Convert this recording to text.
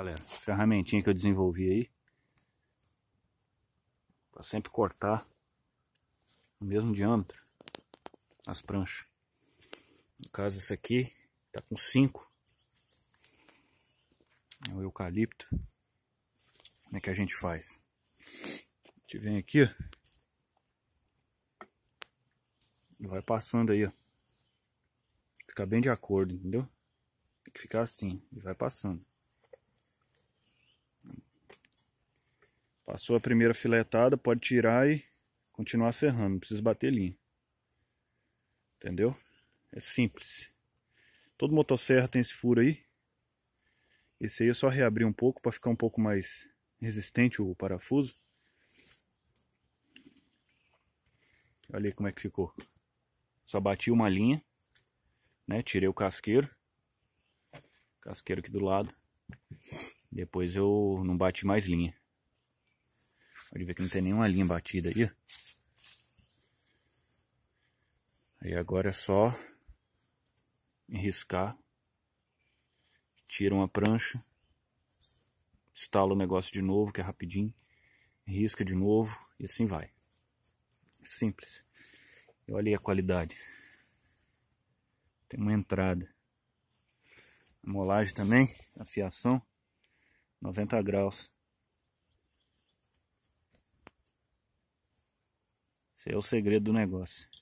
Galera, ferramentinha que eu desenvolvi aí. Pra sempre cortar no mesmo diâmetro as pranchas. No caso, esse aqui tá com 5. É o eucalipto. Como é que a gente faz? A gente vem aqui, ó. E vai passando aí, ó. Fica bem de acordo, entendeu? Tem que ficar assim. E vai passando. Passou a primeira filetada, pode tirar e continuar serrando, não precisa bater linha. Entendeu? É simples. Todo motosserra tem esse furo aí. Esse aí eu é só reabri um pouco para ficar um pouco mais resistente o parafuso. Olha aí como é que ficou. Só bati uma linha, né? Tirei o casqueiro. Casqueiro aqui do lado. Depois eu não bati mais linha. Pode ver que não tem nenhuma linha batida aí. Aí agora é só riscar. Tira uma prancha. Instala o negócio de novo, que é rapidinho. Risca de novo e assim vai. Simples. E olha aí a qualidade. Tem uma entrada. A molagem também, a fiação, 90 graus. Esse é o segredo do negócio.